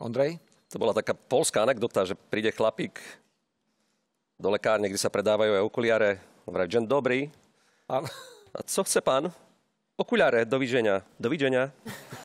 Ondrej? To bola taká polská anekdota, že príde chlapík do lekárne, kde sa predávajú aj okuliare. Vraj, džen dobrý. A, a co chce pán? Okuliare, dovidenia. Dovidenia.